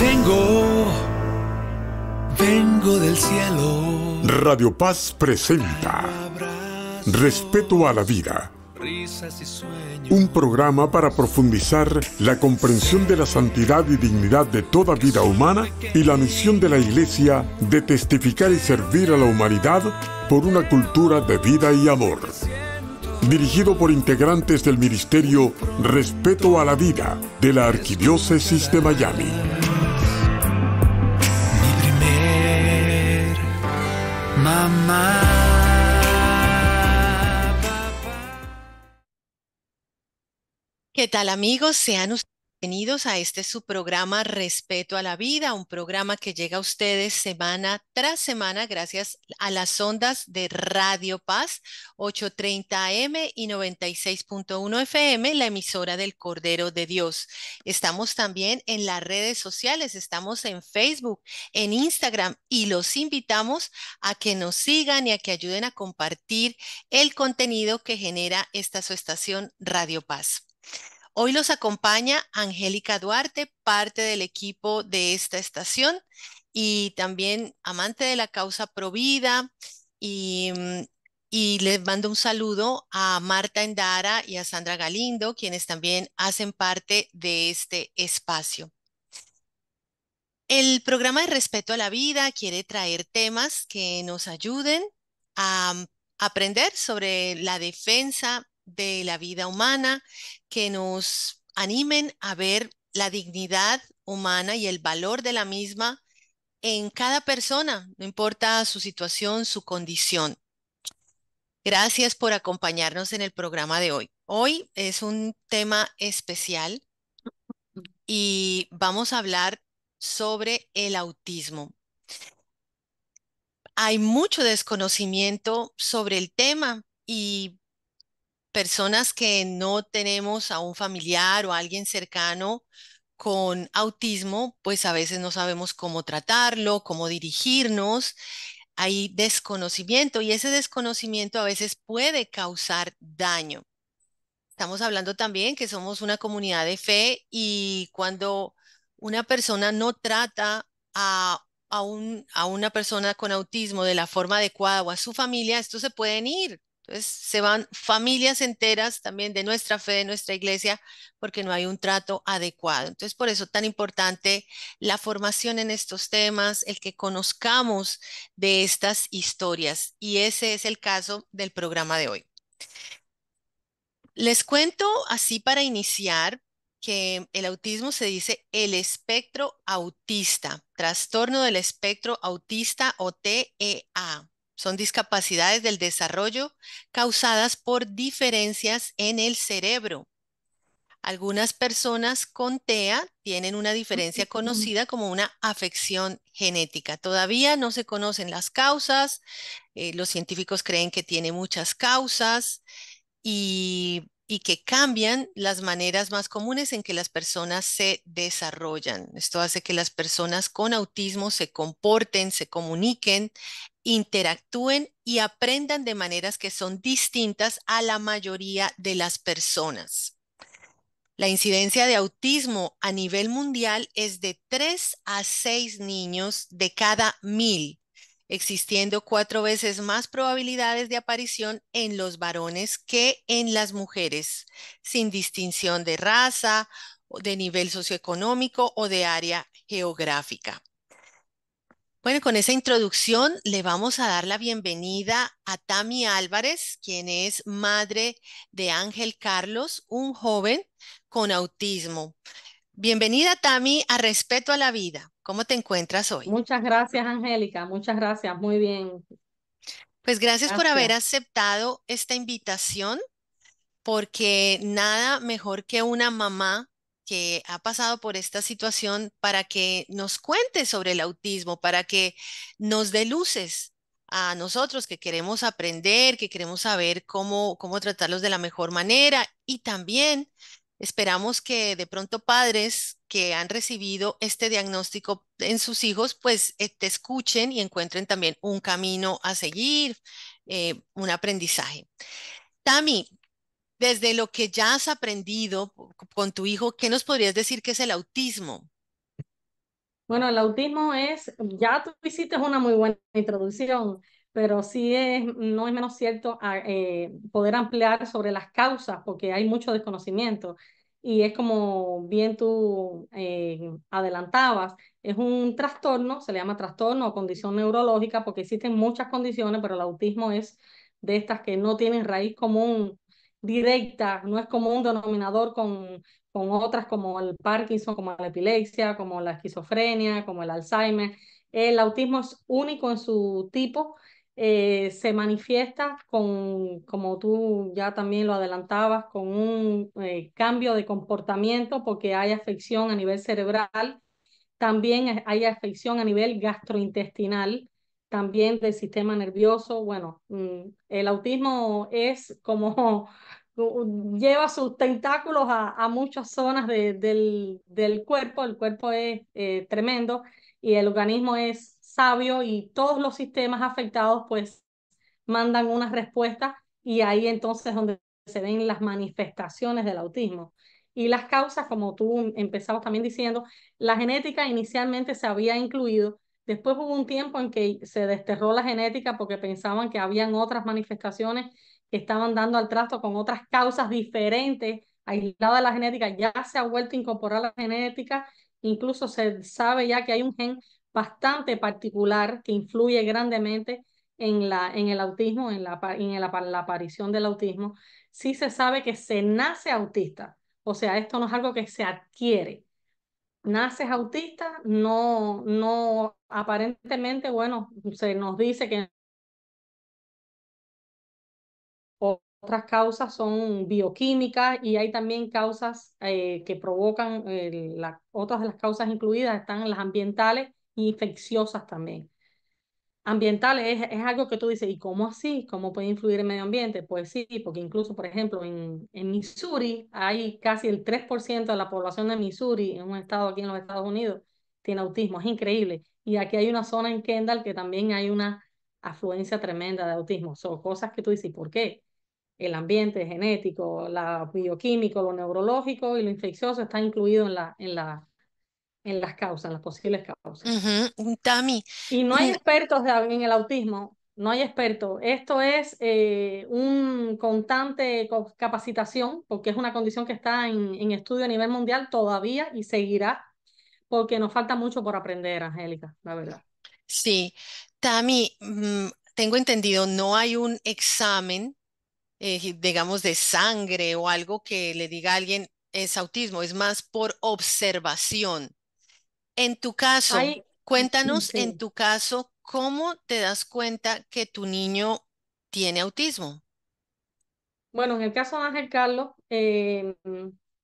Vengo, vengo del cielo. Radio Paz presenta Respeto a la vida. Un programa para profundizar la comprensión de la santidad y dignidad de toda vida humana y la misión de la Iglesia de testificar y servir a la humanidad por una cultura de vida y amor. Dirigido por integrantes del Ministerio Respeto a la Vida de la Arquidiócesis de Miami. ¿Qué tal amigos? Sean ustedes Bienvenidos a este su programa Respeto a la Vida, un programa que llega a ustedes semana tras semana gracias a las ondas de Radio Paz 830 AM y 96.1 FM, la emisora del Cordero de Dios. Estamos también en las redes sociales, estamos en Facebook, en Instagram y los invitamos a que nos sigan y a que ayuden a compartir el contenido que genera esta su estación Radio Paz. Hoy los acompaña Angélica Duarte, parte del equipo de esta estación y también amante de la causa Provida. Y, mm, les mando un saludo a Marta Endara y a Sandra Galindo, quienes también hacen parte de este espacio. El programa de Respeto a la Vida quiere traer temas que nos ayuden a mm, aprender sobre la defensa de la vida humana, que nos animen a ver la dignidad humana y el valor de la misma en cada persona, no importa su situación, su condición. Gracias por acompañarnos en el programa de hoy. Hoy es un tema especial y vamos a hablar sobre el autismo. Hay mucho desconocimiento sobre el tema y personas que no tenemos a un familiar o a alguien cercano con autismo, pues a veces no sabemos cómo tratarlo, cómo dirigirnos. Hay desconocimiento y ese desconocimiento a veces puede causar daño. Estamos hablando también que somos una comunidad de fe y cuando una persona no trata a, una persona con autismo de la forma adecuada o a su familia, estos se pueden ir entonces, se van familias enteras también de nuestra fe, de nuestra iglesia, porque no hay un trato adecuado. Entonces, por eso tan importante la formación en estos temas, el que conozcamos de estas historias. Y ese es el caso del programa de hoy. Les cuento así para iniciar que el autismo se dice el espectro autista, trastorno del espectro autista o TEA son discapacidades del desarrollo causadas por diferencias en el cerebro. Algunas personas con TEA tienen una diferencia mm. conocida como una afección genética. Todavía no se conocen las causas, eh, los científicos creen que tiene muchas causas y y que cambian las maneras más comunes en que las personas se desarrollan. Esto hace que las personas con autismo se comporten, se comuniquen, interactúen y aprendan de maneras que son distintas a la mayoría de las personas. La incidencia de autismo a nivel mundial es de 3 a 6 niños de cada mil existiendo cuatro veces más probabilidades de aparición en los varones que en las mujeres, sin distinción de raza, de nivel socioeconómico o de área geográfica. Bueno, con esa introducción le vamos a dar la bienvenida a Tami Álvarez, quien es madre de Ángel Carlos, un joven con autismo. Bienvenida, Tami, a Respeto a la Vida. ¿Cómo te encuentras hoy? Muchas gracias, Angélica. Muchas gracias. Muy bien. Pues gracias, por haber aceptado esta invitación, porque nada mejor que una mamá que ha pasado por esta situación para que nos cuente sobre el autismo, para que nos dé luces a nosotros que queremos aprender, que queremos saber cómo, cómo tratarlos de la mejor manera y también esperamos que de pronto padres que han recibido este diagnóstico en sus hijos, pues eh, te escuchen y encuentren también un camino a seguir, eh, un aprendizaje. Tami, desde lo que ya has aprendido con tu hijo, ¿qué nos podrías decir que es el autismo? Bueno, el autismo es, ya tú hiciste una muy buena introducción, pero sí es, no es menos cierto ah, eh, poder ampliar sobre las causas, porque hay mucho desconocimiento y es como bien tú eh, adelantabas, es un trastorno, se le llama trastorno o condición neurológica porque existen muchas condiciones, pero el autismo es de estas que no tienen raíz común directa, no es como un denominador con, con otras como el Parkinson, como la epilepsia, como la esquizofrenia, como el Alzheimer. El autismo es único en su tipo eh, se manifiesta con, como tú ya también lo adelantabas, con un eh, cambio de comportamiento porque hay afección a nivel cerebral, también hay afección a nivel gastrointestinal, también del sistema nervioso. Bueno, mm, el autismo es como lleva sus tentáculos a, muchas zonas del, cuerpo, el cuerpo es eh, tremendo y el organismo es sabio y todos los sistemas afectados pues mandan una respuesta y ahí entonces donde se ven las manifestaciones del autismo. Y las causas, como tú empezabas también diciendo, la genética inicialmente se había incluido, después hubo un tiempo en que se desterró la genética porque pensaban que habían otras manifestaciones que estaban dando al trato con otras causas diferentes, aislada de la genética, ya se ha vuelto a incorporar la genética, incluso se sabe ya que hay un gen bastante particular que influye grandemente en, la, en el autismo, en, la, en la, aparición del autismo, sí se sabe que se nace autista. O sea, esto no es algo que se adquiere. Naces autista, no, no, aparentemente, bueno, se nos dice que otras causas son bioquímicas y hay también causas eh, que provocan, eh, otras de las causas incluidas están las ambientales infecciosas también. Ambientales es, algo que tú dices, ¿y cómo así? ¿Cómo puede influir el medio ambiente? Pues sí, porque incluso, por ejemplo, en, en Missouri hay casi el 3% de la población de Missouri, en un estado aquí en los Estados Unidos, tiene autismo, es increíble. Y aquí hay una zona en Kendall que también hay una afluencia tremenda de autismo. Son cosas que tú dices, ¿por qué? El ambiente genético, la bioquímico, lo neurológico y lo infeccioso está incluido en la, en la, en las causas, en las posibles causas. Tami. Y no hay expertos de, en el autismo, no hay expertos. Esto es eh, un constante capacitación, porque es una condición que está en, en estudio a nivel mundial todavía y seguirá, porque nos falta mucho por aprender, Angélica, la verdad. Sí, Tami, mm, tengo entendido, no hay un examen, eh, digamos, de sangre o algo que le diga a alguien es autismo, es más por observación. En tu caso, cuéntanos en tu caso, ¿cómo te das cuenta que tu niño tiene autismo? Bueno, en el caso de Ángel Carlos, eh,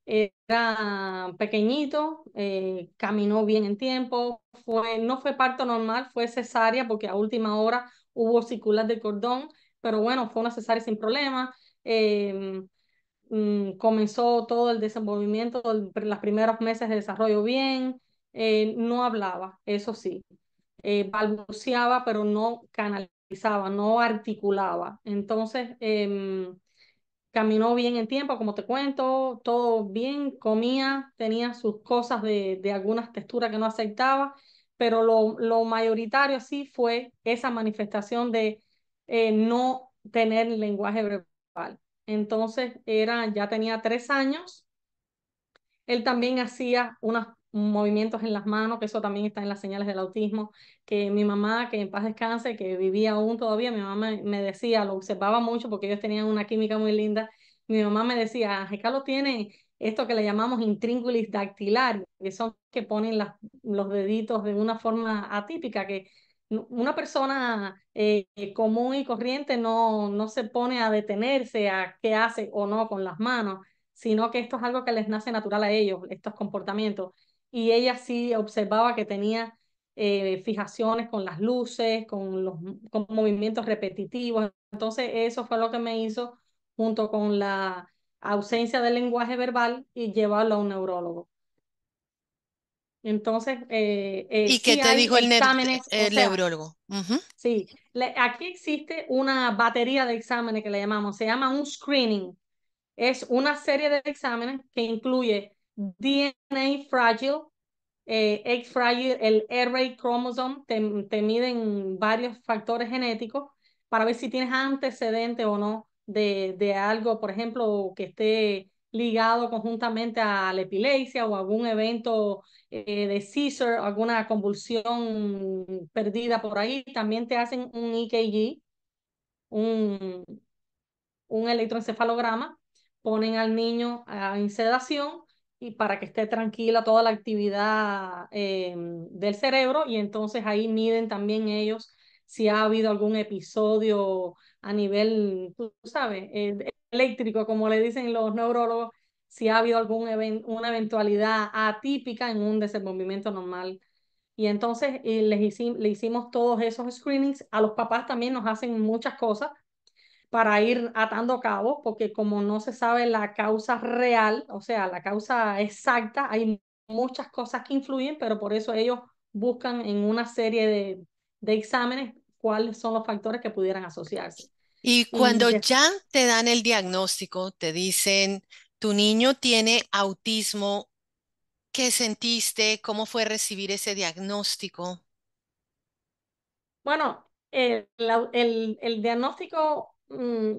era pequeñito, eh, caminó bien en tiempo, no fue parto normal, fue cesárea porque a última hora hubo circular de cordón, pero bueno, fue una cesárea sin problema. Em, mm, comenzó todo el desenvolvimiento, los primeros meses de desarrollo bien, eh, no hablaba, eso sí, eh, balbuceaba, pero no canalizaba, no articulaba. Entonces, em, caminó bien en tiempo, como te cuento, todo bien, comía, tenía sus cosas de, algunas texturas que no aceptaba, pero lo, lo mayoritario sí fue esa manifestación de eh, no tener lenguaje verbal. Entonces era, ya tenía tres años, él también hacía unas movimientos en las manos, que eso también está en las señales del autismo, que mi mamá, que en paz descanse, que vivía aún todavía, mi mamá me decía, lo observaba mucho porque ellos tenían una química muy linda, mi mamá me decía, ah, lo tiene esto que le llamamos intríngulis dactilar, que son que ponen las, los deditos de una forma atípica, que una persona eh, eh, común y corriente no, no se pone a detenerse a qué hace o no con las manos, sino que esto es algo que les nace natural a ellos, estos comportamientos y ella sí observaba que tenía eh, fijaciones con las luces, con los con movimientos repetitivos. Entonces eso fue lo que me hizo, junto con la ausencia del lenguaje verbal, y llevarlo a un neurólogo. Entonces, eh, eh, ¿y qué te dijo el, el neurólogo? Sí, aquí existe una batería de exámenes que le llamamos, se llama un screening. Es una serie de exámenes que incluye DNA frágil, eh, el R chromosome, te, miden varios factores genéticos para ver si tienes antecedente o no de, de algo, por ejemplo, que esté ligado conjuntamente a la epilepsia o algún evento eh, de seizure, alguna convulsión perdida por ahí, también te hacen un EKG, un, un electroencefalograma, ponen al niño en sedación para que esté tranquila toda la actividad em, del cerebro y entonces ahí miden también ellos si ha habido algún episodio a nivel, tú sabes, eh, eléctrico, como le dicen los neurólogos, si ha habido alguna una eventualidad atípica en un desenvolvimiento normal. Y entonces eh, les le hicimos todos esos screenings. A los papás también nos hacen muchas cosas para ir atando cabos, porque como no se sabe la causa real, o sea, la causa exacta, hay muchas cosas que influyen, pero por eso ellos buscan en una serie de, exámenes cuáles son los factores que pudieran asociarse. Y cuando ya te dan el diagnóstico, te dicen, tu niño tiene autismo, ¿qué sentiste? ¿Cómo fue recibir ese diagnóstico? Bueno, el diagnóstico Mm,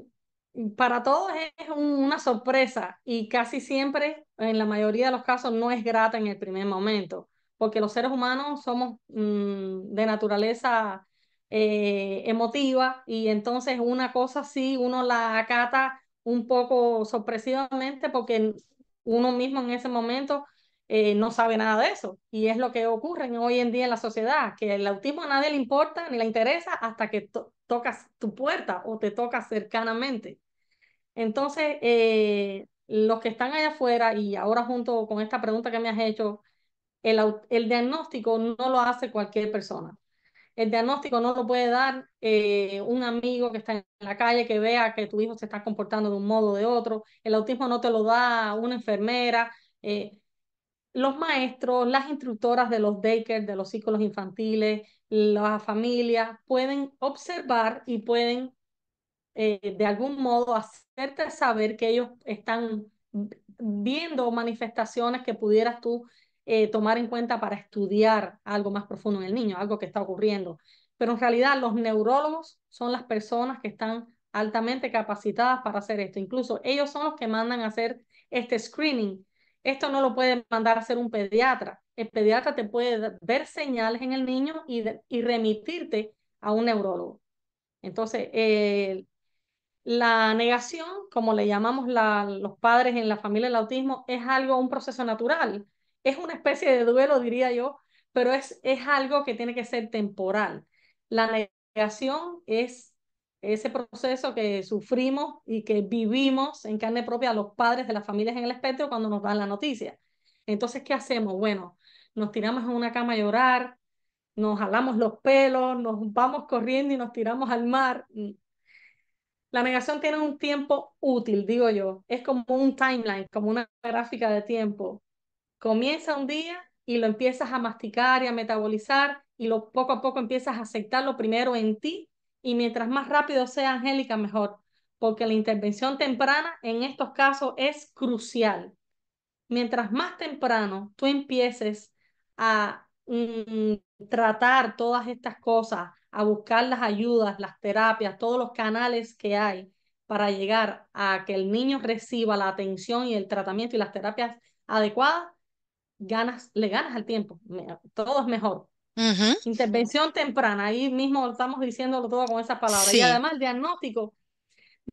para todos es una sorpresa y casi siempre, en la mayoría de los casos, no es grata en el primer momento, porque los seres humanos somos mm, de naturaleza eh, emotiva y entonces una cosa sí, uno la acata un poco sorpresivamente porque uno mismo en ese momento eh, no sabe nada de eso. Y es lo que ocurre hoy en día en la sociedad, que el autismo a nadie le importa ni le interesa hasta que tocas tu puerta o te tocas cercanamente. Entonces, eh, los que están allá afuera y ahora junto con esta pregunta que me has hecho, el, el diagnóstico no lo hace cualquier persona. El diagnóstico no lo puede dar eh, un amigo que está en la calle, que vea que tu hijo se está comportando de un modo o de otro. El autismo no te lo da una enfermera. Eh, los maestros, las instructoras de los daycare, de los ciclos infantiles, las familias, pueden observar y pueden eh, de algún modo hacerte saber que ellos están viendo manifestaciones que pudieras tú eh, tomar en cuenta para estudiar algo más profundo en el niño, algo que está ocurriendo. Pero en realidad los neurólogos son las personas que están altamente capacitadas para hacer esto. Incluso ellos son los que mandan a hacer este screening esto no lo puede mandar a hacer un pediatra. El pediatra te puede ver señales en el niño y, remitirte a un neurólogo. Entonces, la negación, como le llamamos los padres en la familia del autismo, es algo, un proceso natural. Es una especie de duelo, diría yo, pero es, es algo que tiene que ser temporal. La negación es ese proceso que sufrimos y que vivimos en carne propia los padres de las familias en el espectro cuando nos dan la noticia. Entonces, ¿qué hacemos? Bueno, nos tiramos en una cama a llorar, nos jalamos los pelos, nos vamos corriendo y nos tiramos al mar. La negación tiene un tiempo útil, digo yo. Es como un timeline, como una gráfica de tiempo. Comienza un día y lo empiezas a masticar y a metabolizar y lo poco a poco empiezas a aceptarlo primero en ti y mientras más rápido sea Angélica, mejor, porque la intervención temprana en estos casos es crucial. Mientras más temprano tú empieces a mm, tratar todas estas cosas, a buscar las ayudas, las terapias, todos los canales que hay para llegar a que el niño reciba la atención y el tratamiento y las terapias adecuadas, ganas, le ganas al tiempo, todo es mejor. Intervención temprana, ahí mismo estamos diciéndolo todo con esas palabras. Y además el diagnóstico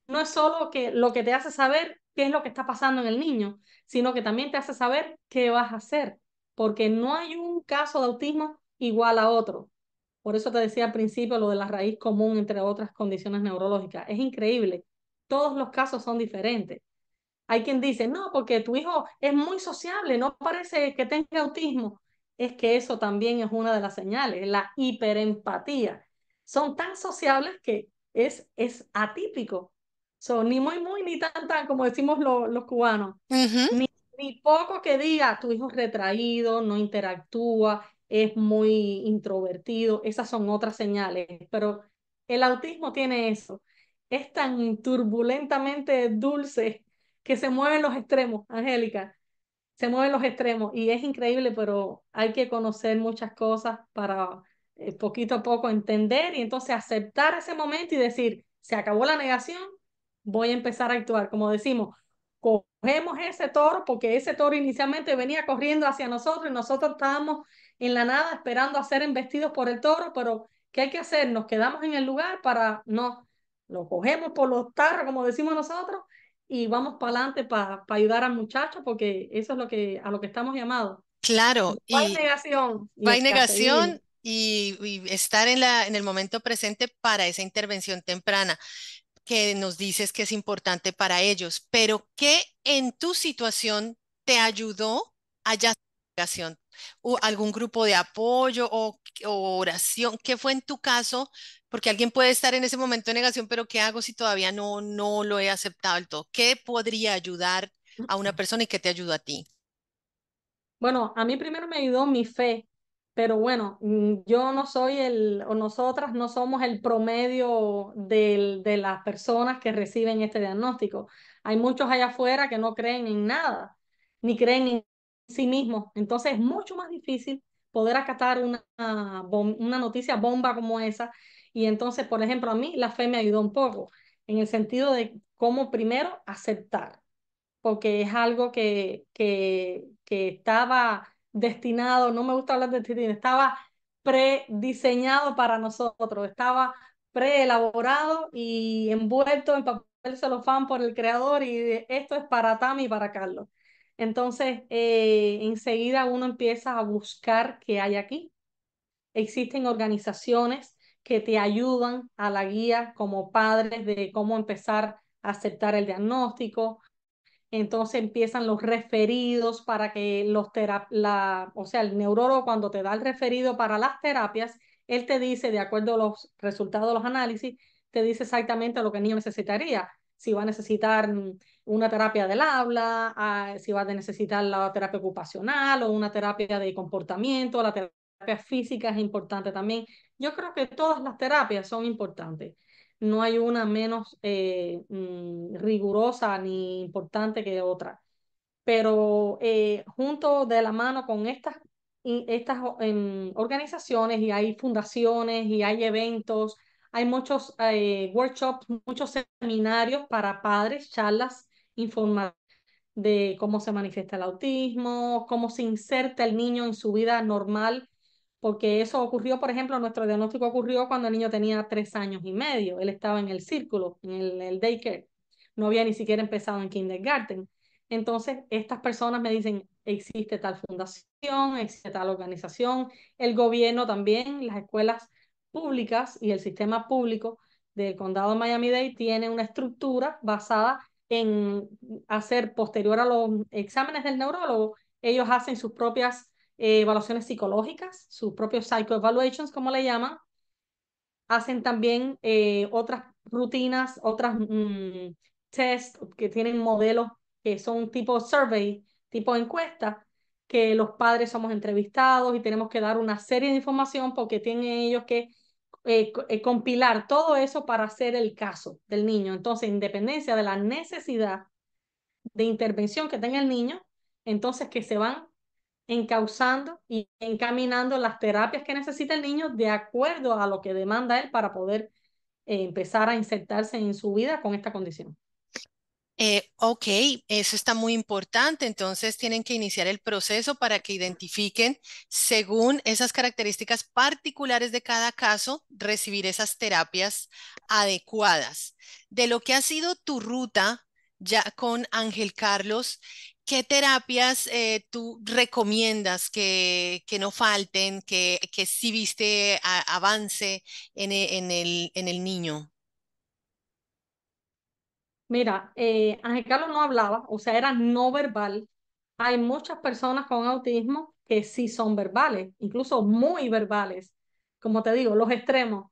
no es solo que lo que te hace saber qué es lo que está pasando en el niño, sino que también te hace saber qué vas a hacer, porque no hay un caso de autismo igual a otro. Por eso te decía al principio lo de la raíz común, entre otras condiciones neurológicas. Es increíble. Todos los casos son diferentes. Hay quien dice, no, porque tu hijo es muy sociable, no parece que tenga autismo es que eso también es una de las señales, la hiperempatía. Son tan sociables que es, es atípico. son ni muy, muy, ni tan, tan, como decimos los cubanos. ni, ni poco que diga, tu hijo es retraído, no interactúa, es muy introvertido. Esas son otras señales. Pero el autismo tiene eso. Es tan turbulentamente dulce que se mueven los extremos, Angélica se mueven los extremos y es increíble, pero hay que conocer muchas cosas para eh, poquito a poco entender y entonces aceptar ese momento y decir, se acabó la negación, voy a empezar a actuar. Como decimos, cogemos ese toro porque ese toro inicialmente venía corriendo hacia nosotros y nosotros estábamos en la nada esperando a ser embestidos por el toro, pero ¿qué hay que hacer? Nos quedamos en el lugar para no, lo cogemos por los tarros, como decimos nosotros, y vamos para adelante para ayudar al muchacho porque eso es lo que, a lo que estamos llamados. Claro. hay y negación. hay negación y, estar en, la, en el momento presente para esa intervención temprana que nos dices que es importante para ellos, pero ¿qué en tu situación te ayudó a ya o algún grupo de apoyo o oración, ¿qué fue en tu caso? Porque alguien puede estar en ese momento de negación, pero ¿qué hago si todavía no, no lo he aceptado todo? ¿Qué podría ayudar a una persona y qué te ayuda a ti? Bueno, a mí primero me ayudó mi fe, pero bueno, mm, yo no soy el, o nosotras no somos el promedio de las personas que reciben este diagnóstico. Hay muchos allá afuera que no creen en nada, ni creen en sí mismos. Entonces es mucho más difícil poder acatar una, una noticia bomba como esa. Y entonces, por ejemplo, a mí la fe me ayudó un poco, en el sentido de cómo primero aceptar, porque es algo que, que, que estaba destinado, no me gusta hablar de destino, estaba prediseñado para nosotros, estaba preelaborado y envuelto en papel celofán por el creador y esto es para Tami y para Carlos. Entonces, eh, enseguida uno empieza a buscar qué hay aquí. Existen organizaciones que te ayudan a la guía como padres de cómo empezar a aceptar el diagnóstico. Entonces empiezan los referidos para que los terapias... o sea, el neurólogo cuando te da el referido para las terapias, él te dice, de acuerdo a los resultados de los análisis, te dice exactamente lo que el niño necesitaría. Si va a necesitar mm, una terapia del habla, si vas a necesitar la terapia ocupacional o una terapia de comportamiento, la terapia física es importante también. Yo creo que todas las terapias son importantes. No hay una menos eh, mm, rigurosa ni importante que otra. Pero eh, junto de la mano con estas, estas em, organizaciones y hay fundaciones y hay eventos, hay muchos eh, workshops, muchos seminarios para padres, charlas informar de cómo se manifiesta el autismo, cómo se inserta el niño en su vida normal, porque eso ocurrió, por ejemplo, nuestro diagnóstico ocurrió cuando el niño tenía tres años y medio, él estaba en el círculo, en el, daycare, no había ni siquiera empezado en kindergarten. Entonces, estas personas me dicen, existe tal fundación, existe tal organización, el gobierno también, las escuelas públicas y el sistema público del condado de Miami-Dade tiene una estructura basada en hacer posterior a los exámenes del neurólogo, ellos hacen sus propias eh, evaluaciones psicológicas, sus propios psychoevaluations, como le llaman. Hacen también eh, otras rutinas, otras mm, tests que tienen modelos que son tipo survey, tipo encuesta, que los padres somos entrevistados y tenemos que dar una serie de información porque tienen ellos que eh, eh, compilar todo eso para hacer el caso del niño. Entonces, independencia de la necesidad de intervención que tenga el niño, entonces que se van encauzando y encaminando las terapias que necesita el niño de acuerdo a lo que demanda él para poder eh, empezar a insertarse en su vida con esta condición. Eh, ok, eso está muy importante. Entonces tienen que iniciar el proceso para que identifiquen, según esas características particulares de cada caso, recibir esas terapias adecuadas. De lo que ha sido tu ruta ya con Ángel Carlos, ¿qué terapias eh, tú recomiendas que, que, no falten, que, que sí viste avance en, en, el, en el niño? Mira, eh, Ángel Carlos no hablaba, o sea, era no verbal. Hay muchas personas con autismo que sí son verbales, incluso muy verbales, como te digo, los extremos.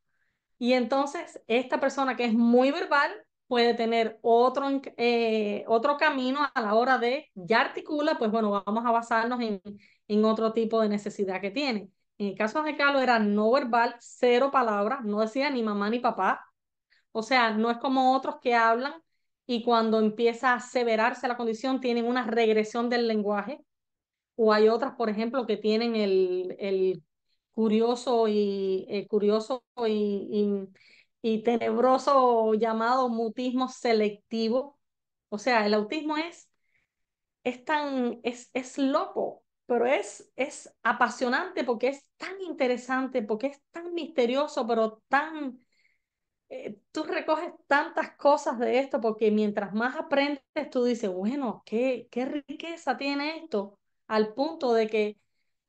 Y entonces, esta persona que es muy verbal puede tener otro, eh, otro camino a la hora de, ya articula, pues bueno, vamos a basarnos en, otro tipo de necesidad que tiene. En el caso de Carlos era no verbal, cero palabras, no decía ni mamá ni papá. O sea, no es como otros que hablan y cuando empieza a aseverarse la condición tienen una regresión del lenguaje o hay otras, por ejemplo, que tienen el, el curioso y eh, curioso y, y, tenebroso llamado mutismo selectivo. O sea, el autismo es, es tan, es, es loco, pero es, es apasionante porque es tan interesante, porque es tan misterioso, pero tan eh, tú recoges tantas cosas de esto porque mientras más aprendes, tú dices, bueno, qué, qué riqueza tiene esto, al punto de que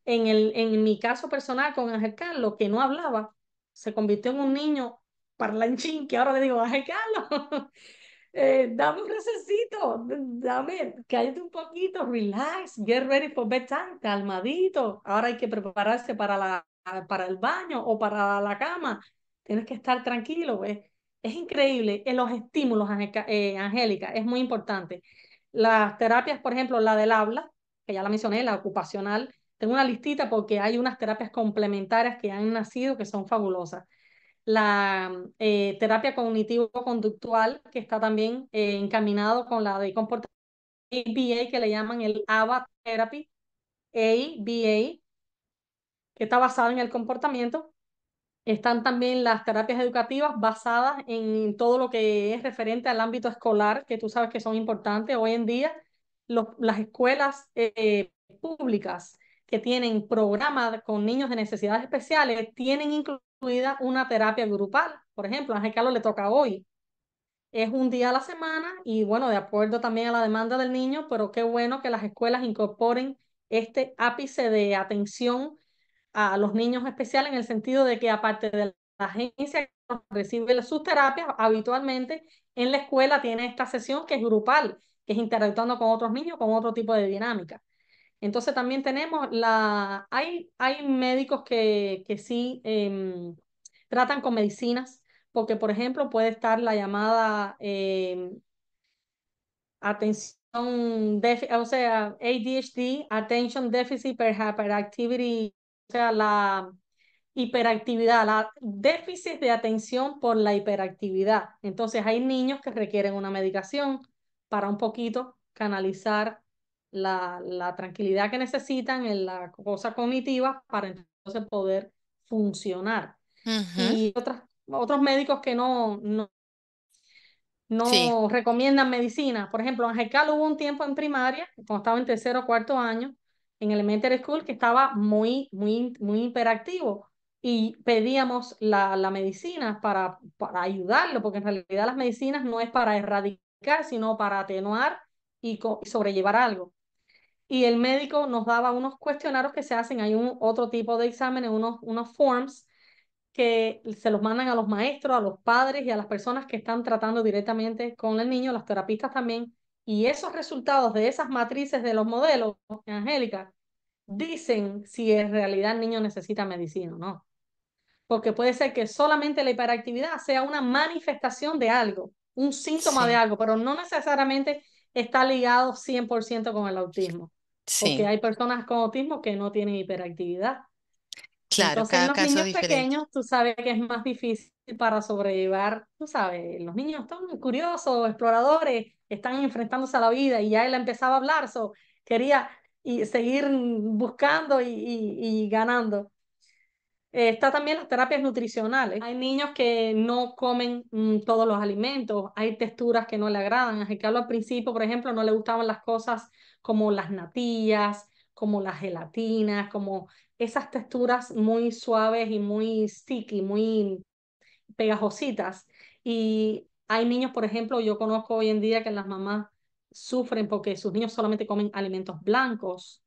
en, el, en mi caso personal con Ángel Carlos, que no hablaba, se convirtió en un niño parlanchín, que ahora le digo, Ángel Carlos, eh, dame un recesito, dame, cállate un poquito, relax, get ready for bedtime, calmadito, ahora hay que prepararse para, la, para el baño o para la cama, tienes que estar tranquilo, pues. Es increíble. En eh, los estímulos, eh, Angélica, es muy importante. Las terapias, por ejemplo, la del habla, que ya la mencioné, la ocupacional, tengo una listita porque hay unas terapias complementarias que han nacido que son fabulosas. La eh, terapia cognitivo-conductual, que está también eh, encaminado con la de comportamiento ABA, que le llaman el ABA Therapy, ABA, que está basado en el comportamiento. Están también las terapias educativas basadas en todo lo que es referente al ámbito escolar, que tú sabes que son importantes. Hoy en día, las escuelas eh, públicas que tienen programas con niños de necesidades especiales tienen incluida una terapia grupal. Por ejemplo, a Ángel Carlos le toca hoy. Es un día a la semana y bueno, de acuerdo también a la demanda del niño, pero qué bueno que las escuelas incorporen este ápice de atención a los niños especiales en el sentido de que aparte de la agencia que recibe sus terapias, habitualmente en la escuela tiene esta sesión que es grupal, que es interactuando con otros niños, con otro tipo de dinámica. Entonces también tenemos la, hay, hay médicos que, que sí em, tratan con medicinas, porque por ejemplo puede estar la llamada em, atención o sea, ADHD, Attention Deficit Hyperactivity o sea, la hiperactividad, la déficit de atención por la hiperactividad. Entonces hay niños que requieren una medicación para un poquito canalizar la, tranquilidad que necesitan en la cosa cognitiva para entonces poder funcionar. Y otros médicos que no, no, recomiendan medicina. Por ejemplo, Angel Cal hubo un tiempo en primaria, cuando estaba en tercero o cuarto año, en elementary school que estaba muy, muy, muy hiperactivo y pedíamos la, medicina para, para ayudarlo, porque en realidad las medicinas no es para erradicar, sino para atenuar y sobrellevar algo. Y el médico nos daba unos cuestionarios que se hacen, hay un otro tipo de exámenes, unos, unos forms que se los mandan a los maestros, a los padres y a las personas que están tratando directamente con el niño, las terapistas también, y esos resultados de esas matrices de los modelos, Angélica, dicen si en realidad el niño necesita medicina o no. Porque puede ser que solamente la hiperactividad sea una manifestación de algo, un síntoma de algo, pero no necesariamente está ligado 100% con el autismo. Porque hay personas con autismo que no tienen hiperactividad. Claro, Entonces, cada en los niños pequeños, tú sabes que es más difícil para sobrevivir. tú sabes, los niños son curiosos, exploradores, están enfrentándose a la vida y ya él empezaba a hablar, so, quería y seguir buscando y, ganando. está también las terapias nutricionales. Hay niños que no comen mm, todos los alimentos, hay texturas que no le agradan. a Ricardo al principio, por ejemplo, no le gustaban las cosas como las natillas, como las gelatinas, como esas texturas muy suaves y muy sticky, muy pegajositas. Y hay niños, por ejemplo, yo conozco hoy en día que las mamás sufren porque sus niños solamente comen alimentos blancos.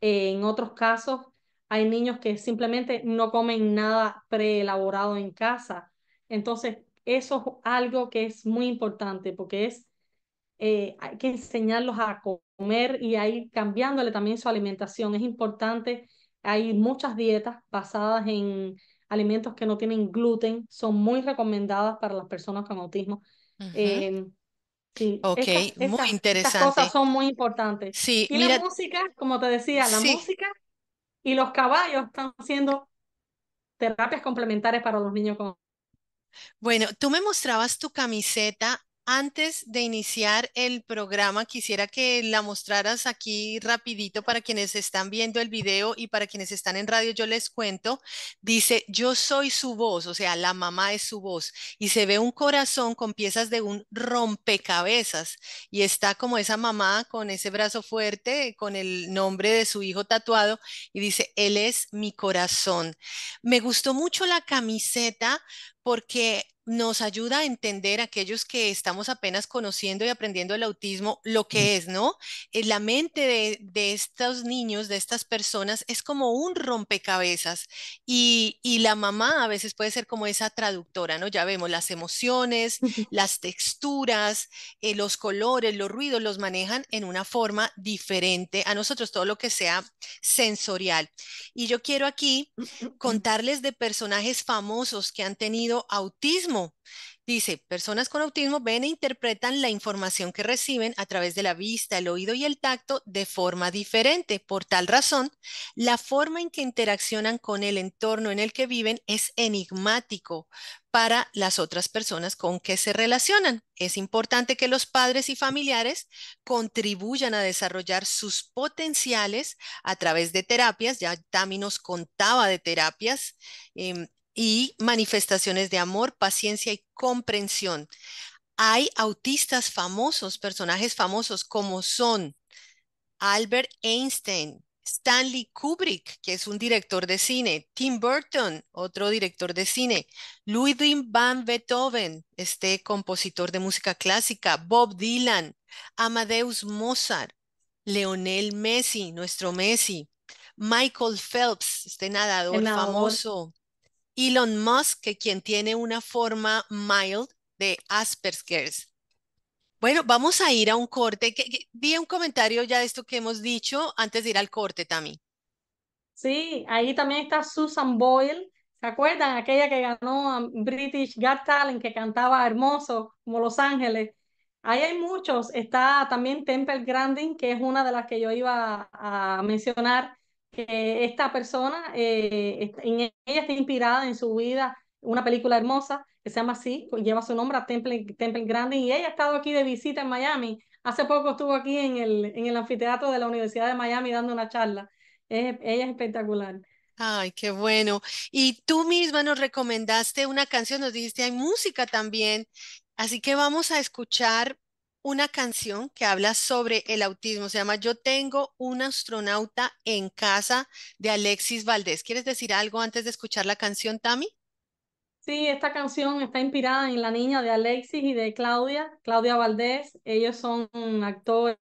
en otros casos, hay niños que simplemente no comen nada preelaborado en casa. Entonces, eso es algo que es muy importante porque es, eh, hay que enseñarlos a comer y a ir cambiándole también su alimentación. Es importante, hay muchas dietas basadas en alimentos que no tienen gluten, son muy recomendadas para las personas con autismo. Em, sí, ok, muy interesante. Estas cosas son muy importantes. Sí, y la música, como te decía, la música y los caballos están siendo terapias complementarias para los niños con bueno, tú me mostrabas tu camiseta antes de iniciar el programa, quisiera que la mostraras aquí rapidito para quienes están viendo el video y para quienes están en radio, yo les cuento. Dice, yo soy su voz, o sea, la mamá es su voz. Y se ve un corazón con piezas de un rompecabezas. Y está como esa mamá con ese brazo fuerte, con el nombre de su hijo tatuado. Y dice, él es mi corazón. Me gustó mucho la camiseta porque nos ayuda a entender aquellos que estamos apenas conociendo y aprendiendo el autismo, lo mm. que es, ¿no? Eh, la mente de, de estos niños, de estas personas, es como un rompecabezas y, y, la mamá a veces puede ser como esa traductora, ¿no? Ya vemos las emociones, las texturas, eh, los colores, los ruidos, los manejan en una forma diferente a nosotros, todo lo que sea sensorial. Y yo quiero aquí mm, mm, contarles de personajes famosos que han tenido autismo. Dice, personas con autismo ven e interpretan la información que reciben a través de la vista, el oído y el tacto de forma diferente. Por tal razón, la forma en que interaccionan con el entorno en el que viven es enigmático para las otras personas con que se relacionan. Es importante que los padres y familiares contribuyan a desarrollar sus potenciales a través de terapias. Ya Tami nos contaba de terapias em, y manifestaciones de amor, paciencia y comprensión. Hay autistas famosos, personajes famosos como son Albert Einstein, Stanley Kubrick, que es un director de cine, Tim Burton, otro director de cine, Ludwig van Beethoven, este compositor de música clásica, Bob Dylan, Amadeus Mozart, Leonel Messi, nuestro Messi, Michael Phelps, este nadador, nadador. famoso, Elon Musk, quien tiene una forma mild de Asperger's. Bueno, vamos a ir a un corte. Di un comentario ya de esto que hemos dicho antes de ir al corte, Tammy. Sí, ahí también está Susan Boyle. ¿Se acuerdan? Aquella que ganó a British Got Talent, que cantaba hermoso, como Los Ángeles. Ahí hay muchos. Está también Temple Grandin, que es una de las que yo iba a mencionar que esta persona, eh, en ella está inspirada en su vida una película hermosa que se llama así, pues, lleva su nombre a Temple, Temple Grande y ella ha estado aquí de visita en Miami. Hace poco estuvo aquí en el, en el anfiteatro de la Universidad de Miami dando una charla. ella es espectacular. Ay, qué bueno. Y tú misma nos recomendaste una canción, nos dijiste, hay música también. Así que vamos a escuchar una canción que habla sobre el autismo. Se llama Yo tengo un astronauta en casa de Alexis Valdés. ¿Quieres decir algo antes de escuchar la canción, Tami? Sí, esta canción está inspirada en la niña de Alexis y de Claudia, Claudia Valdés. Ellos son actores,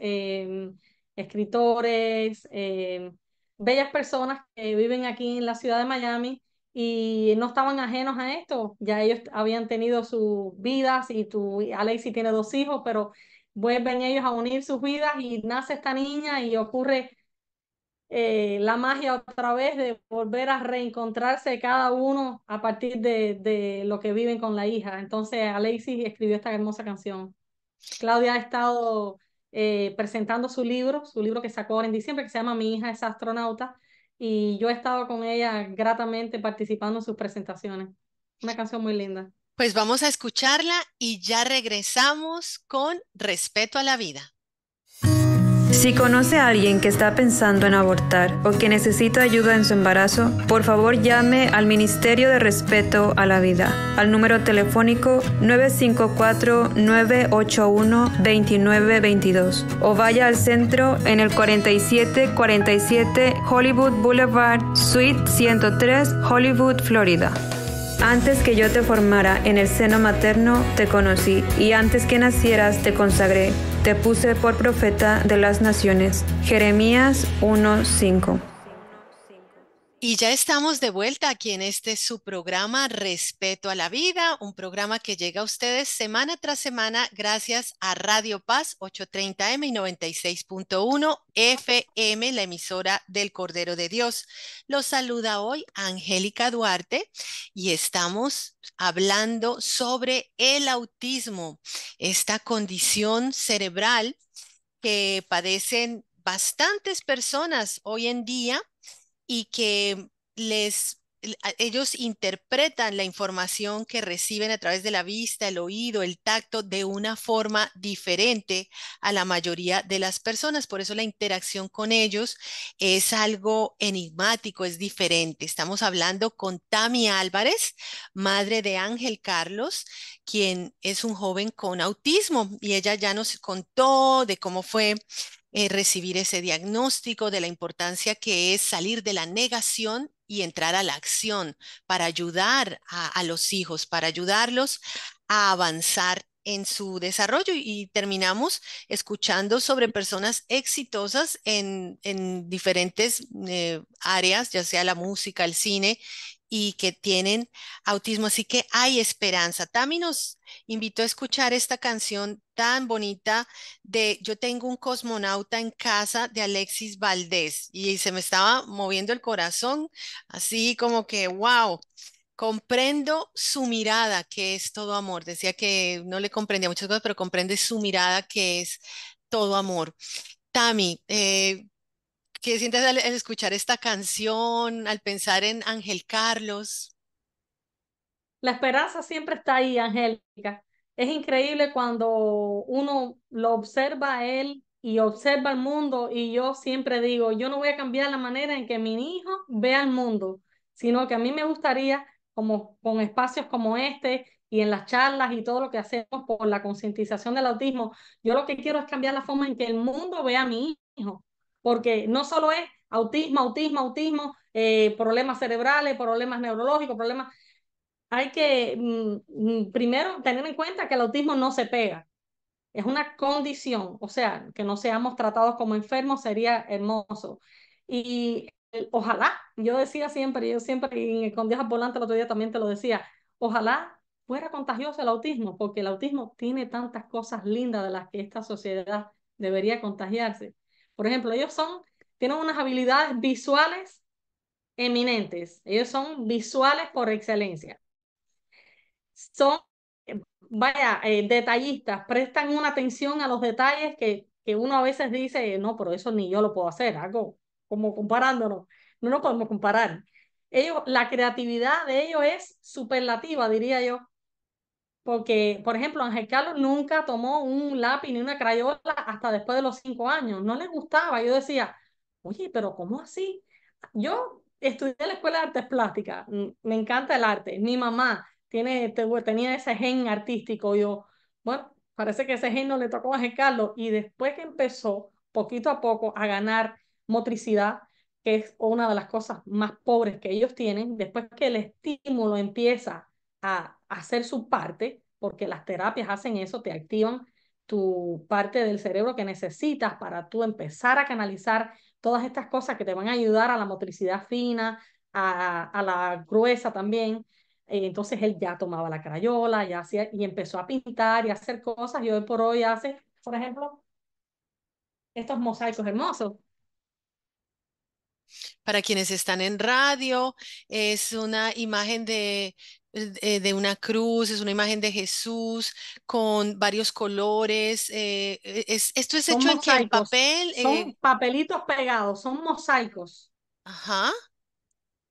eh, escritores, eh, bellas personas que viven aquí en la ciudad de Miami y no estaban ajenos a esto, ya ellos habían tenido sus vidas y tu Alexi tiene dos hijos, pero vuelven ellos a unir sus vidas y nace esta niña y ocurre eh, la magia otra vez de volver a reencontrarse cada uno a partir de, de lo que viven con la hija. Entonces Alexi escribió esta hermosa canción. Claudia ha estado eh, presentando su libro, su libro que sacó en diciembre, que se llama Mi hija es astronauta, y yo he estado con ella gratamente participando en sus presentaciones. Una canción muy linda. Pues vamos a escucharla y ya regresamos con Respeto a la Vida. Si conoce a alguien que está pensando en abortar o que necesita ayuda en su embarazo, por favor llame al Ministerio de Respeto a la Vida al número telefónico 954-981-2922 o vaya al centro en el 4747 Hollywood Boulevard, Suite 103, Hollywood, Florida. Antes que yo te formara en el seno materno, te conocí, y antes que nacieras, te consagré te puse por profeta de las naciones. Jeremías 1:5 y ya estamos de vuelta aquí en este su programa Respeto a la Vida, un programa que llega a ustedes semana tras semana gracias a Radio Paz 830M y 96.1 FM, la emisora del Cordero de Dios. Los saluda hoy Angélica Duarte y estamos hablando sobre el autismo, esta condición cerebral que padecen bastantes personas hoy en día y que les ellos interpretan la información que reciben a través de la vista, el oído, el tacto de una forma diferente a la mayoría de las personas. Por eso la interacción con ellos es algo enigmático, es diferente. Estamos hablando con Tammy Álvarez, madre de Ángel Carlos, quien es un joven con autismo y ella ya nos contó de cómo fue eh, recibir ese diagnóstico de la importancia que es salir de la negación y entrar a la acción para ayudar a, los hijos, para ayudarlos a avanzar en su desarrollo y terminamos escuchando sobre personas exitosas en, diferentes eh, áreas, ya sea la música, el cine y que tienen autismo. Así que hay esperanza. Tami nos invitó a escuchar esta canción tan bonita de Yo tengo un cosmonauta en casa de Alexis Valdés y se me estaba moviendo el corazón, así como que, wow. Comprendo su mirada, que es todo amor. Decía que no le comprendía muchas cosas, pero comprende su mirada, que es todo amor. Tami, eh, ¿Qué sientes al, escuchar esta canción, al pensar en Ángel Carlos? La esperanza siempre está ahí, Angélica. Es increíble cuando uno lo observa a él y observa el mundo y yo siempre digo, yo no voy a cambiar la manera en que mi hijo vea al mundo, sino que a mí me gustaría como con espacios como este y en las charlas y todo lo que hacemos por la concientización del autismo, yo lo que quiero es cambiar la forma en que el mundo vea a mi hijo porque no solo es autismo, autismo, autismo, eh, problemas cerebrales, problemas neurológicos, problemas... Hay que mm, mm, primero tener en cuenta que el autismo no se pega, es una condición, o sea, que no seamos tratados como enfermos sería hermoso. Y eh, ojalá, yo decía siempre, yo siempre con Dios al volante el otro día también te lo decía, ojalá fuera contagioso el autismo, porque el autismo tiene tantas cosas lindas de las que esta sociedad debería contagiarse. Por ejemplo, ellos son, tienen unas habilidades visuales eminentes. Ellos son visuales por excelencia. Son, vaya, eh, detallistas, prestan una atención a los detalles que, que uno a veces dice, no, pero eso ni yo lo puedo hacer, algo como comparándonos. No nos podemos comparar. Ellos, la creatividad de ellos es superlativa, diría yo porque, por ejemplo, Ángel Carlos nunca tomó un lápiz ni una crayola hasta después de los cinco años, no le gustaba. Yo decía, oye, pero ¿cómo así? Yo estudié en la Escuela de Artes Plásticas, mm, me encanta el arte, mi mamá tiene, tenía ese gen artístico, yo, bueno, parece que ese gen no le tocó a Ángel Carlos y después que empezó poquito a poco a ganar motricidad, que es una de las cosas más pobres que ellos tienen, después que el estímulo empieza a hacer su parte, porque las terapias hacen eso, te activan tu parte del cerebro que necesitas para tú empezar a canalizar todas estas cosas que te van a ayudar a la motricidad fina, a, la gruesa también. Eh, entonces él ya tomaba la crayola ya hacía, y empezó a pintar y a hacer cosas y hoy por hoy hace, por ejemplo, estos mosaicos hermosos. Para quienes están en radio, es una imagen de eh, de una cruz, es una imagen de Jesús con varios colores. Eh, e, esto es hecho en papel. Son eh, papelitos pegados, son mosaicos. Ajá.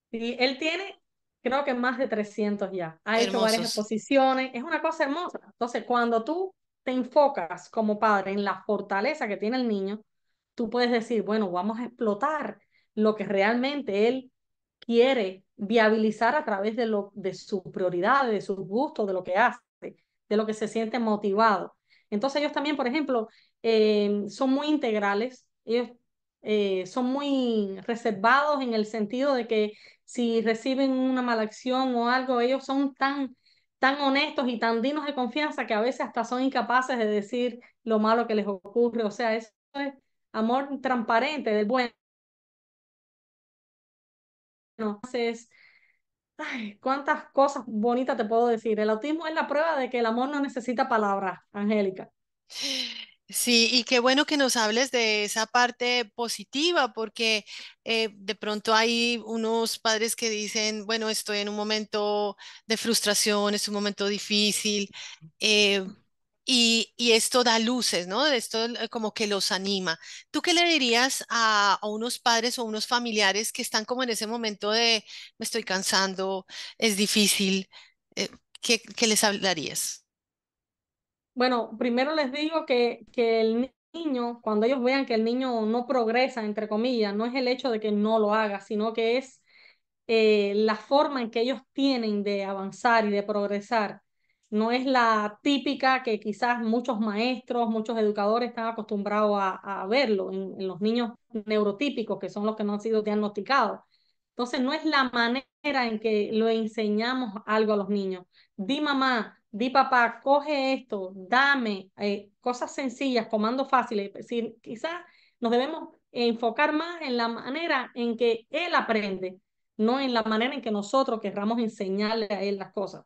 Y él tiene, creo que más de 300 ya. Ha hecho varias exposiciones, es una cosa hermosa. Entonces, cuando tú te enfocas como padre en la fortaleza que tiene el niño, tú puedes decir, bueno, vamos a explotar lo que realmente él quiere viabilizar a través de, lo, de sus prioridades, de sus gustos, de lo que hace, de lo que se siente motivado. Entonces ellos también, por ejemplo, eh, son muy integrales, ellos eh, son muy reservados en el sentido de que si reciben una mala acción o algo, ellos son tan, tan honestos y tan dignos de confianza que a veces hasta son incapaces de decir lo malo que les ocurre. O sea, eso es amor transparente del bueno haces, ay, cuántas cosas bonitas te puedo decir. El autismo es la prueba de que el amor no necesita palabras, Angélica. Sí, y qué bueno que nos hables de esa parte positiva, porque eh, de pronto hay unos padres que dicen, bueno, estoy en un momento de frustración, es un momento difícil, eh, y, esto da luces, ¿no? Esto eh, como que los anima. ¿Tú qué le dirías a, unos padres o unos familiares que están como en ese momento de me estoy cansando, es difícil? Eh, ¿qué, les hablarías? Bueno, primero les digo que, que el niño, cuando ellos vean que el niño no progresa, entre comillas, no es el hecho de que no lo haga, sino que es eh, la forma en que ellos tienen de avanzar y de progresar no es la típica que quizás muchos maestros, muchos educadores están acostumbrados a, verlo en, los niños neurotípicos, que son los que no han sido diagnosticados. Entonces, no es la manera en que lo enseñamos algo a los niños. Di mamá, di papá, coge esto, dame, eh, cosas sencillas, comandos fáciles. quizás nos debemos enfocar más en la manera en que él aprende, no en la manera en que nosotros querramos enseñarle a él las cosas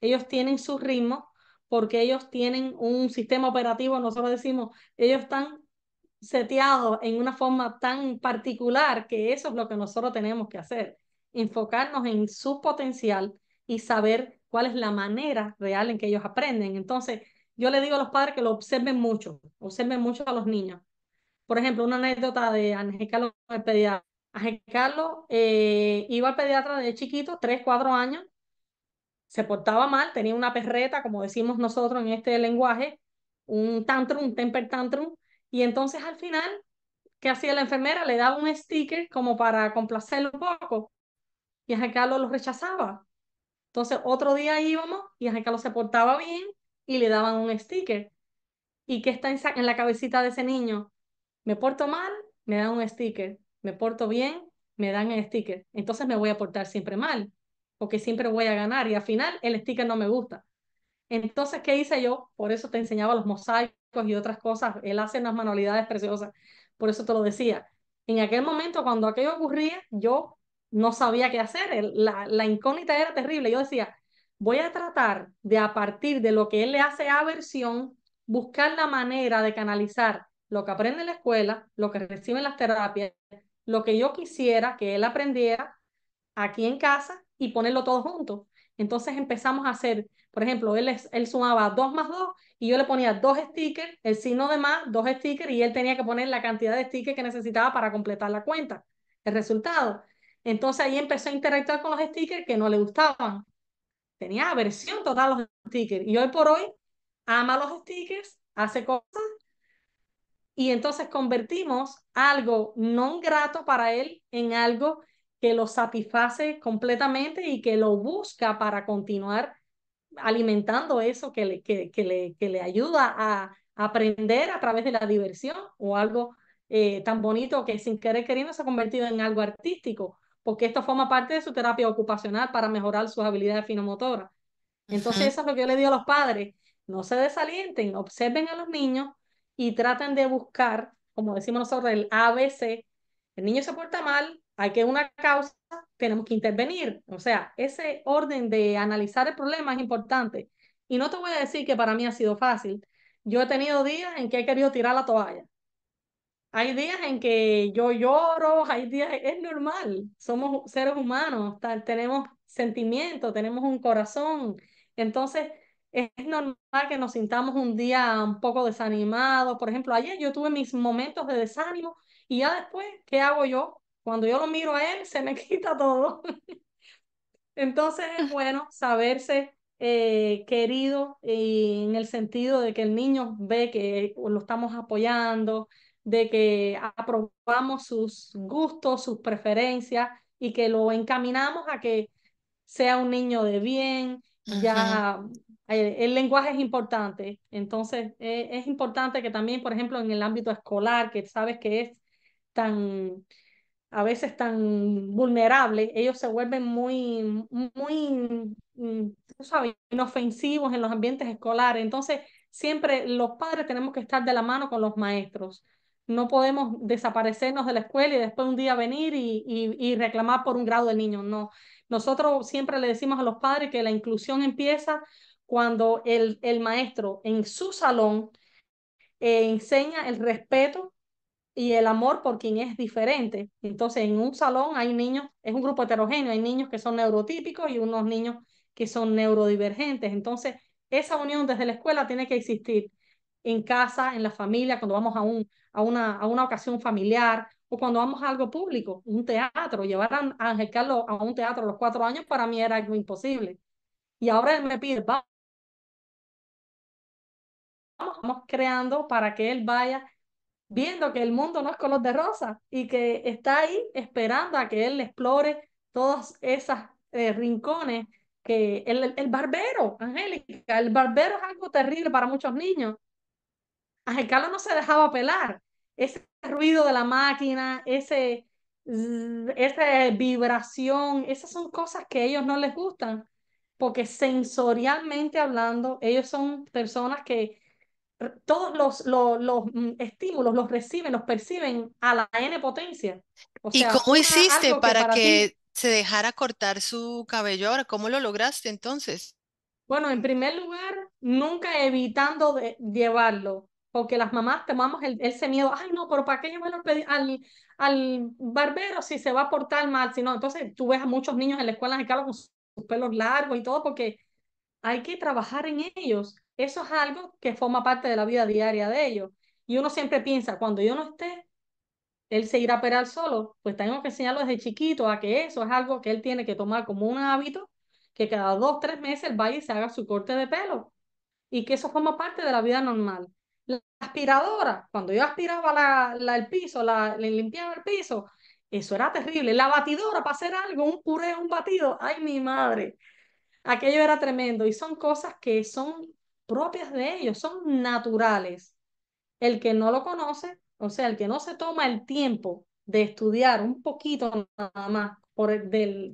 ellos tienen su ritmo porque ellos tienen un sistema operativo, nosotros decimos, ellos están seteados en una forma tan particular que eso es lo que nosotros tenemos que hacer, enfocarnos en su potencial y saber cuál es la manera real en que ellos aprenden. Entonces, yo le digo a los padres que lo observen mucho, observen mucho a los niños. Por ejemplo, una anécdota de Ángel Carlos, el pediatra. Carlos eh, iba al pediatra de chiquito, 3, 4 años, se portaba mal, tenía una perreta, como decimos nosotros en este lenguaje, un tantrum, temper tantrum, y entonces al final, ¿qué hacía la enfermera? Le daba un sticker como para complacerlo un poco, y a Carlos lo rechazaba. Entonces otro día íbamos y a Carlos se portaba bien y le daban un sticker. ¿Y qué está en, en la cabecita de ese niño? Me porto mal, me dan un sticker. Me porto bien, me dan el sticker. Entonces me voy a portar siempre mal porque siempre voy a ganar y al final el sticker no me gusta. Entonces, ¿qué hice yo? Por eso te enseñaba los mosaicos y otras cosas. Él hace unas manualidades preciosas. Por eso te lo decía. En aquel momento, cuando aquello ocurría, yo no sabía qué hacer. La, la incógnita era terrible. Yo decía, voy a tratar de, a partir de lo que él le hace aversión, buscar la manera de canalizar lo que aprende en la escuela, lo que recibe en las terapias, lo que yo quisiera que él aprendiera aquí en casa y ponerlo todo junto. Entonces empezamos a hacer, por ejemplo, él, él sumaba dos más dos, y yo le ponía dos stickers, el signo de más, dos stickers y él tenía que poner la cantidad de stickers que necesitaba para completar la cuenta, el resultado. Entonces ahí empezó a interactuar con los stickers que no le gustaban. Tenía aversión total a los stickers y hoy por hoy ama los stickers, hace cosas y entonces convertimos algo no grato para él en algo que lo satisface completamente y que lo busca para continuar alimentando eso que le, le, que le ayuda a aprender a través de la diversión o algo eh, tan bonito que sin querer queriendo se ha convertido en algo artístico, porque esto forma parte de su terapia ocupacional para mejorar sus habilidades finomotoras. Entonces eso es lo que yo le digo a los padres, no se desalienten, observen a los niños y traten de buscar, como decimos nosotros, el ABC. El niño se porta mal, hay que una causa, tenemos que intervenir. O sea, ese orden de analizar el problema es importante. Y no te voy a decir que para mí ha sido fácil. Yo he tenido días en que he querido tirar la toalla. Hay días en que yo lloro, hay días, es normal, somos seres humanos, tenemos sentimientos, tenemos un corazón. Entonces, es normal que nos sintamos un día un poco desanimados. Por ejemplo, ayer yo tuve mis momentos de desánimo y ya después, ¿qué hago yo? Cuando yo lo miro a él, se me quita todo. Entonces es bueno saberse eh, querido en el sentido de que el niño ve que lo estamos apoyando, de que aprobamos sus gustos, sus preferencias y que lo encaminamos a que sea un niño de bien, ya eh, el, lenguaje es importante, entonces eh, es importante que también, por ejemplo, en el ámbito escolar, que sabes que es tan a veces tan vulnerables, ellos se vuelven muy, muy, mm, sabes, inofensivos en los ambientes escolares. Entonces, siempre los padres tenemos que estar de la mano con los maestros. No podemos desaparecernos de la escuela y después un día venir y, reclamar por un grado de niño. No, nosotros siempre le decimos a los padres que la inclusión empieza cuando el, el maestro en su salón eh, enseña el respeto y el amor por quien es diferente. Entonces, en un salón hay niños, es un grupo heterogéneo, hay niños que son neurotípicos y unos niños que son neurodivergentes. Entonces, esa unión desde la escuela tiene que existir en casa, en la familia, cuando vamos a, un, a, una, a una ocasión familiar o cuando vamos a algo público, un teatro. Llevar a Ángel Carlos a un teatro a los cuatro años para mí era algo imposible. Y ahora él me pide, vamos, vamos creando para que él vaya viendo que el mundo no es color de rosa y que está ahí esperando a que él explore todos esos eh, rincones que el, barbero, Angélica, el barbero es algo terrible para muchos niños. Ángel Carlos no se dejaba pelar. Ese ruido de la máquina, ese, esa vibración, esas son cosas que a ellos no les gustan, porque sensorialmente hablando, ellos son personas que todos los, los, mm, estímulos los reciben, los perciben a la n potencia. ¿Y cómo hiciste para que, se dejara cortar su cabello ahora? ¿Cómo lo lograste entonces? Bueno, en primer lugar, nunca evitando llevarlo, porque las mamás tomamos el, ese miedo, ay no, pero ¿para qué llevarlo al, al, barbero si se va a portar mal? Si no, entonces tú ves a muchos niños en la escuela de Carlos con sus pelos largos y todo, porque hay que trabajar en ellos eso es algo que forma parte de la vida diaria de ellos. Y uno siempre piensa, cuando yo no esté, él se irá a operar solo. Pues tengo que enseñarlo desde chiquito a que eso es algo que él tiene que tomar como un hábito, que cada dos, tres meses el vaya y se haga su corte de pelo. Y que eso forma parte de la vida normal. La aspiradora, cuando yo aspiraba la, el piso, la, le limpiaba el piso, eso era terrible. La batidora para hacer algo, un puré, un batido, ay mi madre. Aquello era tremendo y son cosas que son propias de ellos, son naturales. El que no lo conoce, o sea, el que no se toma el tiempo de estudiar un poquito nada más por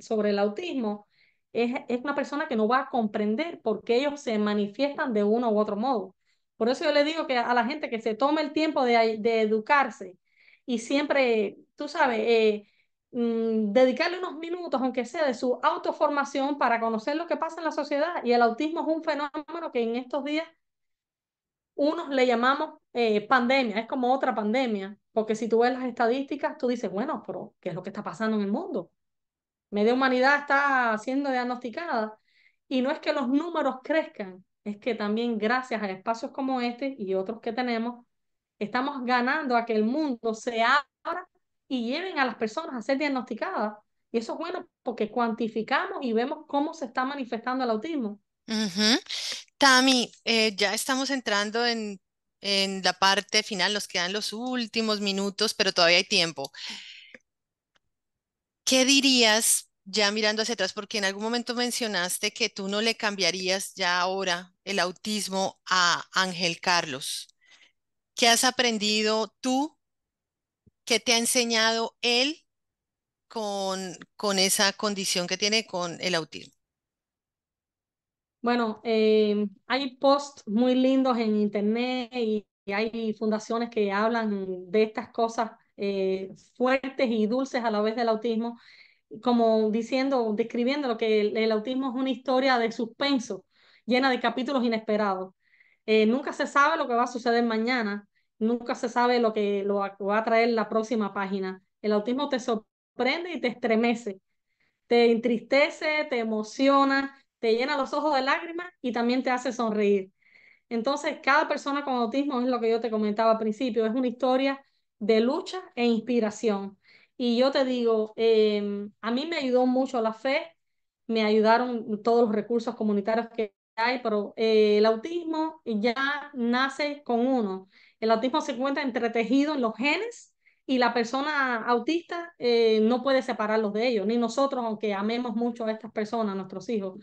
sobre el autismo, es, una persona que no va a comprender por qué ellos se manifiestan de uno u otro modo. Por eso yo le digo que a la gente que se tome el tiempo de, de educarse y siempre, tú sabes, eh, Mm, dedicarle unos minutos, aunque sea de su autoformación, para conocer lo que pasa en la sociedad. Y el autismo es un fenómeno que en estos días unos le llamamos eh, pandemia, es como otra pandemia, porque si tú ves las estadísticas, tú dices, bueno, pero ¿qué es lo que está pasando en el mundo? Media humanidad está siendo diagnosticada. Y no es que los números crezcan, es que también gracias a espacios como este y otros que tenemos, estamos ganando a que el mundo se abra y lleven a las personas a ser diagnosticadas. Y eso es bueno porque cuantificamos y vemos cómo se está manifestando el autismo. Tammy Tami, eh, ya estamos entrando en, en la parte final, nos quedan los últimos minutos, pero todavía hay tiempo. ¿Qué dirías ya mirando hacia atrás, porque en algún momento mencionaste que tú no le cambiarías ya ahora el autismo a Ángel Carlos. ¿Qué has aprendido tú ¿Qué te ha enseñado él con, con esa condición que tiene con el autismo? Bueno, eh, hay posts muy lindos en internet y, hay fundaciones que hablan de estas cosas eh, fuertes y dulces a la vez del autismo, como diciendo, describiendo lo que el, autismo es una historia de suspenso, llena de capítulos inesperados. Eh, nunca se sabe lo que va a suceder mañana nunca se sabe lo que lo va a traer la próxima página. El autismo te sorprende y te estremece, te entristece, te emociona, te llena los ojos de lágrimas y también te hace sonreír. Entonces, cada persona con autismo es lo que yo te comentaba al principio, es una historia de lucha e inspiración. Y yo te digo, em, a mí me ayudó mucho la fe, me ayudaron todos los recursos comunitarios que hay, pero eh, el autismo ya nace con uno el autismo se encuentra entretejido en los genes y la persona autista eh, no puede separarlos de ellos, ni nosotros, aunque amemos mucho a estas personas, a nuestros hijos.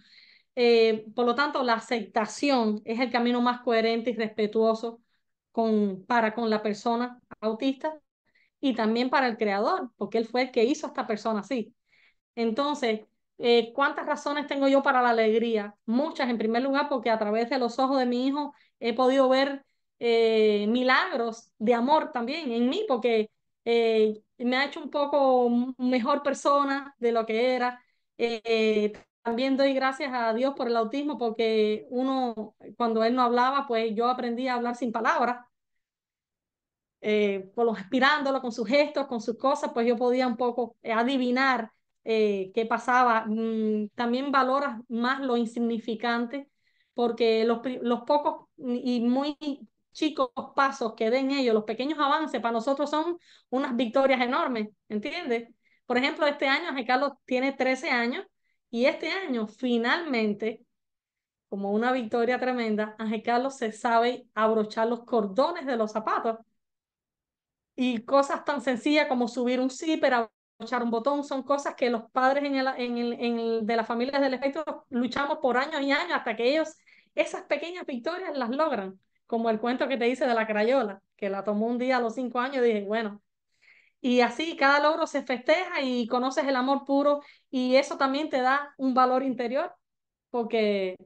Eh, por lo tanto, la aceptación es el camino más coherente y respetuoso con, para con la persona autista y también para el creador, porque él fue el que hizo a esta persona así. Entonces, eh, ¿cuántas razones tengo yo para la alegría? Muchas, en primer lugar, porque a través de los ojos de mi hijo he podido ver eh, milagros de amor también en mí, porque eh, me ha hecho un poco mejor persona de lo que era. Eh, también doy gracias a Dios por el autismo, porque uno, cuando él no hablaba, pues yo aprendí a hablar sin palabras. con los respirándolo, con sus gestos, con sus cosas, pues yo podía un poco adivinar qué pasaba. Mm, también valoras más lo insignificante, porque los, los pocos y muy chicos pasos que den ellos, los pequeños avances, para nosotros son unas victorias enormes, ¿entiendes? Por ejemplo, este año Ángel Carlos tiene 13 años y este año finalmente, como una victoria tremenda, Ángel Carlos se sabe abrochar los cordones de los zapatos. Y cosas tan sencillas como subir un zipper, abrochar un botón, son cosas que los padres en el, en en de las familias del efecto luchamos por años y años hasta que ellos esas pequeñas victorias las logran como el cuento que te hice de la crayola, que la tomó un día a los cinco años y dije, bueno. Y así cada logro se festeja y conoces el amor puro y eso también te da un valor interior porque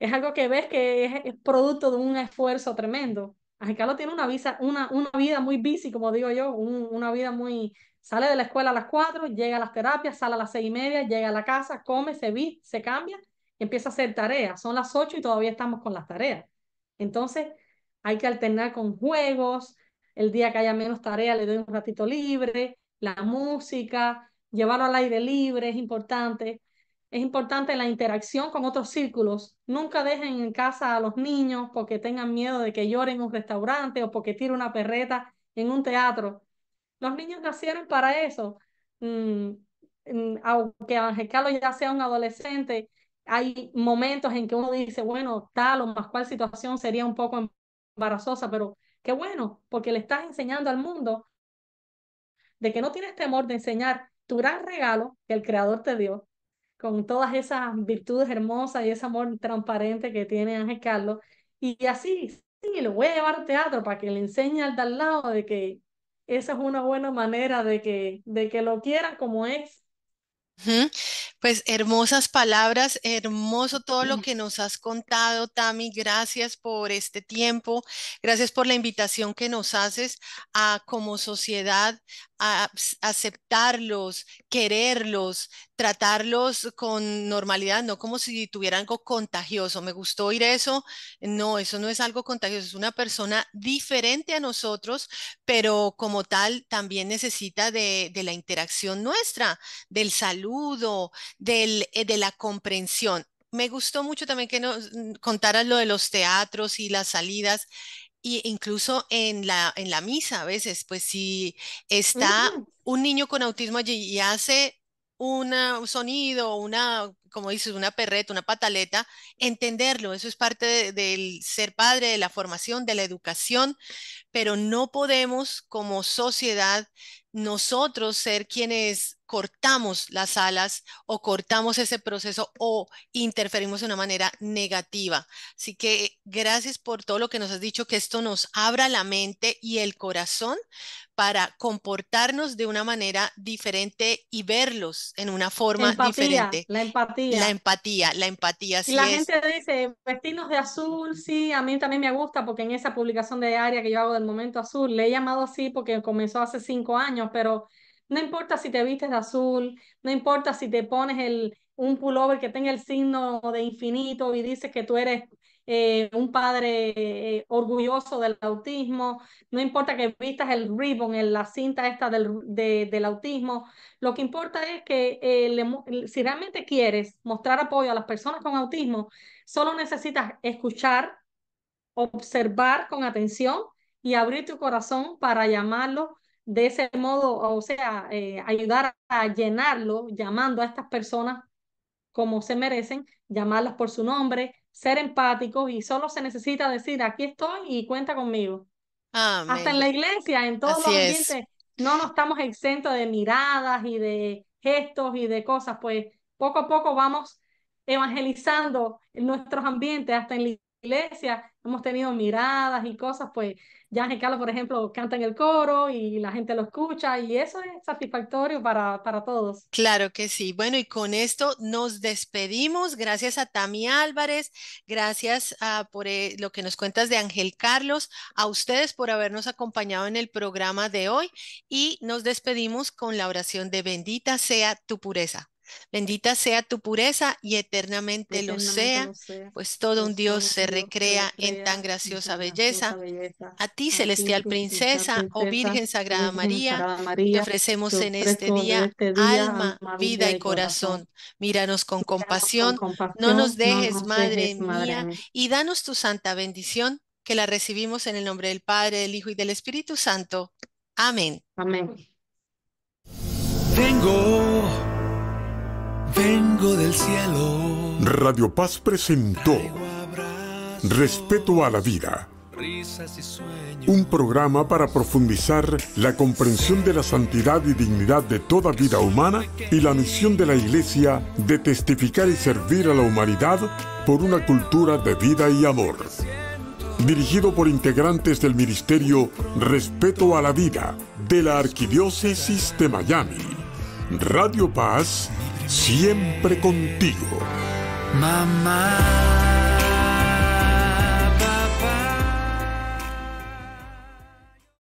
es algo que ves que es, producto de un esfuerzo tremendo. Carlos tiene una, visa, una, una vida muy busy, como digo yo, una vida muy... Sale de la escuela a las cuatro llega a las terapias, sale a las seis y media, llega a la casa, come, se vi se cambia y empieza a hacer tareas. Son las ocho y todavía estamos con las tareas. Entonces, hay que alternar con juegos, el día que haya menos tarea le doy un ratito libre, la música, llevarlo al aire libre es importante. Es importante la interacción con otros círculos. Nunca dejen en casa a los niños porque tengan miedo de que lloren en un restaurante o porque tire una perreta en un teatro. Los niños nacieron para eso. Mm, mm, aunque Ángel Carlos ya sea un adolescente, hay momentos en que uno dice, bueno, tal o más cual situación sería un poco embarazosa, pero qué bueno, porque le estás enseñando al mundo de que no tienes temor de enseñar tu gran regalo que el Creador te dio, con todas esas virtudes hermosas y ese amor transparente que tiene Ángel Carlos, y así, sí, lo voy a llevar al teatro para que le enseñe al de al lado de que esa es una buena manera de que, de que lo quieran como es pues hermosas palabras, hermoso todo lo que nos has contado, Tami. Gracias por este tiempo, gracias por la invitación que nos haces a como sociedad aceptarlos, quererlos, tratarlos con normalidad, no como si tuvieran algo contagioso. Me gustó oír eso. No, eso no es algo contagioso, es una persona diferente a nosotros, pero como tal también necesita de, la interacción nuestra, del saludo, eh, de la comprensión. Me gustó mucho también que nos mm, contaras lo de los teatros y las salidas y incluso en la, en la misa a veces, pues si está mm. un niño con autismo allí y hace un sonido, una, como dices, una perreta, una pataleta, entenderlo, eso es parte del ser padre, de la formación, de la educación, pero no podemos como sociedad nosotros ser quienes cortamos las alas o cortamos ese proceso o interferimos de una manera negativa. Así que gracias por todo lo que nos has dicho, que esto nos abra la mente y el corazón para comportarnos de una manera diferente y verlos en una forma diferente. La empatía. La empatía, la empatía. Sí y la gente dice, vestirnos de azul, sí, a mí también me gusta porque en esa publicación de área que yo hago del momento azul, le he llamado así porque comenzó hace cinco años, pero no importa si te vistes de azul, no importa si te pones el, un pullover que tenga el signo de infinito y dices que tú eres eh, un padre eh, orgulloso del autismo, no importa que vistas el ribbon, en la cinta esta del, del, autismo, lo que importa es que eh, si realmente quieres mostrar apoyo a las personas con autismo, solo necesitas escuchar, observar con atención y abrir tu corazón para llamarlo de ese modo, o sea, ayudar a llenarlo llamando a estas personas como se merecen, llamarlas por su nombre, ser empáticos y solo se necesita decir, aquí estoy y cuenta conmigo. Hasta en la iglesia, en todos los ambientes, no nos estamos exentos de miradas y de gestos y de cosas, pues poco a poco vamos evangelizando nuestros ambientes, hasta en la iglesia, hemos tenido miradas y cosas, pues ya Ángel Carlos, por ejemplo, canta en el coro y la gente lo escucha y eso es satisfactorio para, para todos. Claro que sí. Bueno, y con esto nos despedimos. Gracias a Tami Álvarez, gracias ah, por eh, lo que nos cuentas de Ángel Carlos, a ustedes por habernos acompañado en el programa de hoy y nos despedimos con la oración de bendita sea tu pureza. Bendita sea tu pureza y eternamente, lo, sea, pues todo un pues Dios, se recrea en tan graciosa belleza. A ti, celestial pues, princesa, o oh Virgen Sagrada María, te ofrecemos en este, este día, alma, vida y corazón. Míranos con compasión, No, nos dejes, Madre, mía, y danos tu santa bendición, que la recibimos en el nombre del Padre, del Hijo y del Espíritu Santo. Amén. Amén. Tengo Vengo del cielo. Radio Paz presentó Respeto a la vida. Un programa para profundizar la comprensión de la santidad y dignidad de toda vida humana y la misión de la Iglesia de testificar y servir a la humanidad por una cultura de vida y amor. Dirigido por integrantes del Ministerio Respeto a la Vida de la Arquidiócesis de Miami. Radio Paz siempre contigo. Mamá.